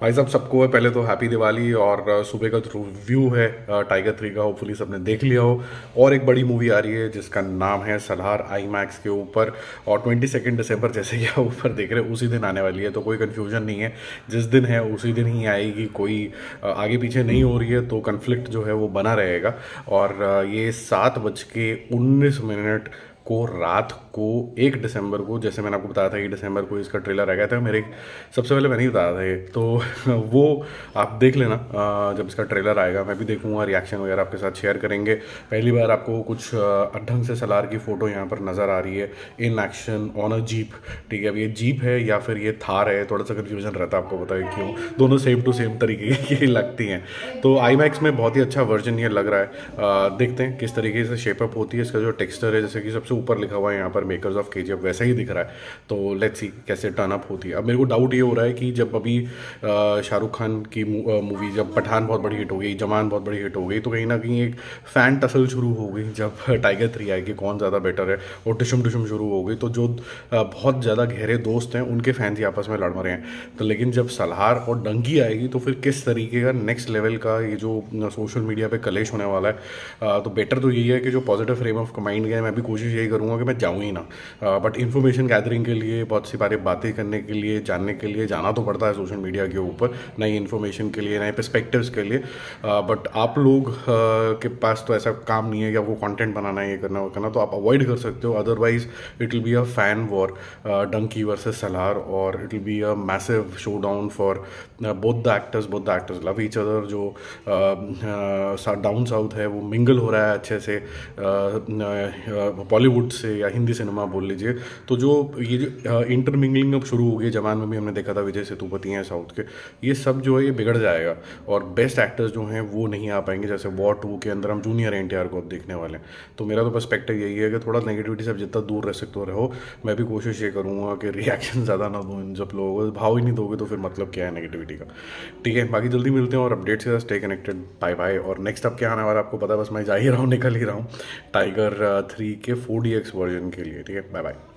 भाई साहब सबको है पहले तो हैप्पी दिवाली और सुबह का रिव्यू है टाइगर थ्री का होपफुली सबने देख लिया हो और एक बड़ी मूवी आ रही है जिसका नाम है सलार आई मैक्स के ऊपर और ट्वेंटी सेकेंड दिसंबर जैसे कि आप ऊपर देख रहे हैं उसी दिन आने वाली है तो कोई कन्फ्यूजन नहीं है जिस दिन है उसी दिन ही आएगी कोई आगे पीछे नहीं हो रही है तो कन्फ्लिक्ट जो है वो बना रहेगा और ये सात बज के उन्नीस मिनट को रात को एक दिसंबर को जैसे मैंने आपको बताया था एक दिसंबर को इसका ट्रेलर आ गया था मेरे सबसे पहले मैंने ही बताया था ये तो वो आप देख लेना जब इसका ट्रेलर आएगा मैं भी देखूँगा रिएक्शन वगैरह आपके साथ शेयर करेंगे पहली बार आपको कुछ ढंग से सलार की फ़ोटो यहाँ पर नज़र आ रही है in action on a jeep ठीक है अब ये जीप है या फिर ये थार है थोड़ा सा कन्फ्यूजन रहता है आपको बताए क्यों दोनों सेम टू सेम तरीके की लगती हैं तो आई में बहुत ही अच्छा वर्जन ये लग रहा है देखते हैं किस तरीके से शेपअप होती है इसका जो टेक्स्चर है जैसे कि सबसे ऊपर लिखा हुआ है यहाँ पर मेकर्स ऑफ के जी वैसा ही दिख रहा है तो लेट्स सी कैसे टर्न अप होती है अब मेरे को डाउट ये हो रहा है कि जब अभी शाहरुख खान की मूवी जब पठान बहुत बड़ी हिट हो गई जमान बहुत बड़ी हिट हो गई तो कहीं ना कहीं एक फ़ैन टसल शुरू हो गई जब टाइगर थ्री आई कि कौन ज़्यादा बेटर है और टिशम टिशम शुरू हो गई तो जो बहुत ज़्यादा गहरे दोस्त हैं उनके फैंस ही आपस में लड़ रहे हैं तो लेकिन जब सलाहार और डंगी आएगी तो फिर किस तरीके का नेक्स्ट लेवल का ये जो सोशल मीडिया पर कलेश होने वाला है तो बेटर तो यही है कि जो पॉजिटिव फ्रेम ऑफ माइंड है मैं भी कोशिश यही यही करूँगा कि मैं जाऊँ ही ना बट इन्फॉर्मेशन गैदरिंग के लिए बहुत सी बारे बातें करने के लिए जानने के लिए जाना तो पड़ता है सोशल मीडिया के ऊपर नई इन्फॉर्मेशन के लिए नए परस्पेक्टिव्स के लिए बट uh, आप लोग uh, के पास तो ऐसा काम नहीं है कि आपको कॉन्टेंट बनाना है ये करना वो करना तो आप अवॉइड कर सकते हो otherwise it will be a fan war Dunki versus Salaar और it will be a massive show down for both the actors both the actors love each other जो डाउन uh, साउथ uh, है वो मिंगल हो रहा है अच्छे से बॉलीवुड uh, uh बॉलीवुड से या हिंदी सिनेमा बोल लीजिए तो जो ये जो इंटरमिंगलिंग अब शुरू हो गई जवान में भी हमने देखा था विजय सेतुपति हैं साउथ के ये सब जो है ये बिगड़ जाएगा और बेस्ट एक्टर्स जो हैं वो नहीं आ पाएंगे जैसे वॉर टू के अंदर हम जूनियर एन को अब देखने वाले हैं तो मेरा तो परस्पेक्टिव यही है कि थोड़ा नेगेटिविटी से आप जितना दूर रह सकते रहो मैं भी कोशिश ये करूँगा कि रिएक्शन ज़्यादा ना दूँ इन सब लोगों को भाव ही नहीं दोगे तो फिर मतलब क्या है नेगेटिविटी का ठीक है बाकी जल्दी मिलते हैं और अपडेट से स्टे कनेक्टेड बाय बाय और नेक्स्ट अब क्या आने वाला आपको पता बस मैं जा ही रहा हूँ निकल ही रहा हूँ टाइगर थ्री के फोर डी एक्स वर्जन के लिए ठीक है बाय बाय